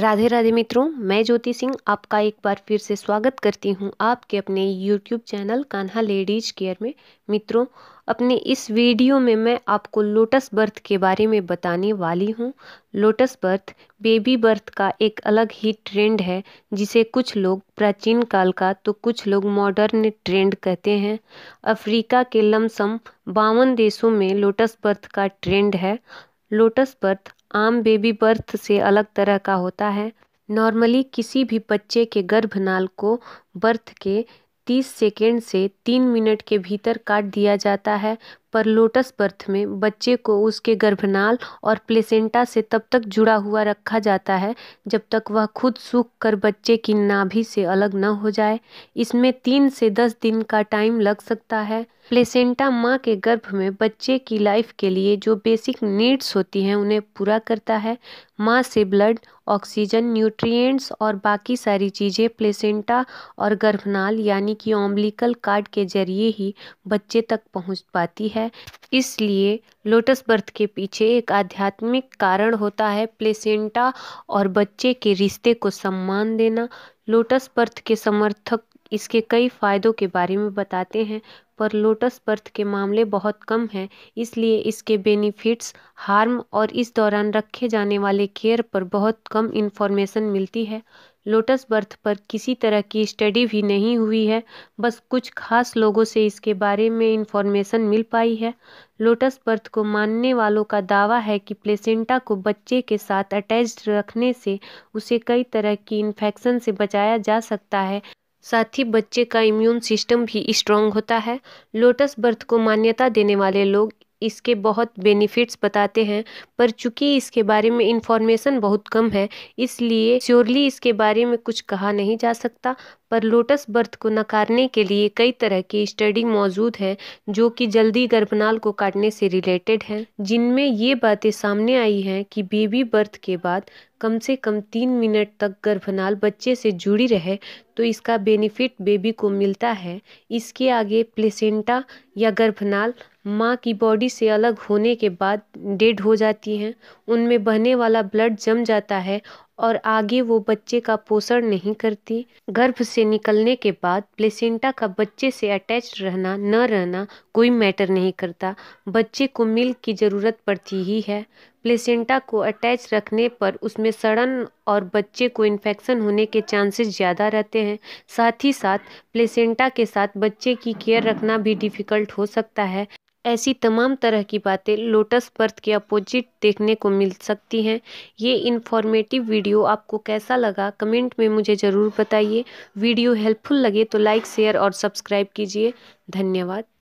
राधे राधे मित्रों मैं ज्योति सिंह आपका एक बार फिर से स्वागत करती हूं आपके अपने YouTube channel Kanha ladies care में मित्रों अपने इस वीडियो में मैं आपको लोटस बर्थ के बारे में बताने वाली हूं लोटस बर्थ बेबी बर्थ का एक अलग ही ट्रेंड है जिसे कुछ लोग प्राचीन काल का तो कुछ लोग मॉडर्न ट्रेंड कहते हैं अफ्रीका के लमसम बावन देशों में लोटस बर्थ का ट्रेंड है लोटस बर्थ आम बेबी बर्थ से अलग तरह का होता है नॉर्मली किसी भी बच्चे के गर्भनाल को बर्थ के 30 सेकेंड से 3 मिनट के भीतर काट दिया जाता है पर लोटस बर्थ में बच्चे को उसके गर्भनाल और प्लेसेंटा से तब तक जुड़ा हुआ रखा जाता है जब तक वह खुद सूख कर बच्चे की नाभि से अलग न हो जाए इसमें तीन से दस दिन का टाइम लग सकता है प्लेसेंटा माँ के गर्भ में बच्चे की लाइफ के लिए जो बेसिक नीड्स होती हैं उन्हें पूरा करता है माँ से ब्लड ऑक्सीजन न्यूट्रिएंट्स और बाकी सारी चीज़ें प्लेसेंटा और गर्भनाल यानी कि ओम्बलिकल कार्ड के ज़रिए ही बच्चे तक पहुंच पाती है इसलिए लोटस बर्थ के पीछे एक आध्यात्मिक कारण होता है प्लेसेंटा और बच्चे के रिश्ते को सम्मान देना लोटस बर्थ के समर्थक इसके कई फ़ायदों के बारे में बताते हैं पर लोटस बर्थ के मामले बहुत कम हैं इसलिए इसके बेनिफिट्स हार्म और इस दौरान रखे जाने वाले केयर पर बहुत कम इन्फॉर्मेशन मिलती है लोटस बर्थ पर किसी तरह की स्टडी भी नहीं हुई है बस कुछ खास लोगों से इसके बारे में इन्फॉर्मेशन मिल पाई है लोटस बर्थ को मानने वालों का दावा है कि प्लेसेंटा को बच्चे के साथ अटैच रखने से उसे कई तरह की इन्फेक्शन से बचाया जा सकता है साथ ही बच्चे का इम्यून सिस्टम भी स्ट्रांग होता है लोटस बर्थ को मान्यता देने वाले लोग इसके बहुत बेनिफिट्स बताते हैं पर चूंकि इसके बारे में इंफॉर्मेशन बहुत कम है इसलिए श्योरली इसके बारे में कुछ कहा नहीं जा सकता पर लोटस बर्थ को नकारने के लिए कई तरह की स्टडी मौजूद है जो कि जल्दी गर्भनाल को काटने से रिलेटेड है जिनमें ये बातें सामने आई हैं कि बेबी बर्थ के बाद कम से कम तीन मिनट तक गर्भनाल बच्चे से जुड़ी रहे तो इसका बेनिफिट बेबी को मिलता है इसके आगे प्लेसेंटा या गर्भनाल माँ की बॉडी से अलग होने के बाद डेड हो जाती हैं उनमें बहने वाला ब्लड जम जाता है और आगे वो बच्चे का पोषण नहीं करती गर्भ से निकलने के बाद प्लेसेंटा का बच्चे से अटैच रहना न रहना कोई मैटर नहीं करता बच्चे को मिल्क की ज़रूरत पड़ती ही है प्लेसेंटा को अटैच रखने पर उसमें सड़न और बच्चे को इन्फेक्शन होने के चांसेस ज़्यादा रहते हैं साथ ही साथ प्लेसेंटा के साथ बच्चे की केयर रखना भी डिफ़िकल्ट हो सकता है ऐसी तमाम तरह की बातें लोटस पर्थ के अपोजिट देखने को मिल सकती हैं ये इन्फॉर्मेटिव वीडियो आपको कैसा लगा कमेंट में मुझे ज़रूर बताइए वीडियो हेल्पफुल लगे तो लाइक शेयर और सब्सक्राइब कीजिए धन्यवाद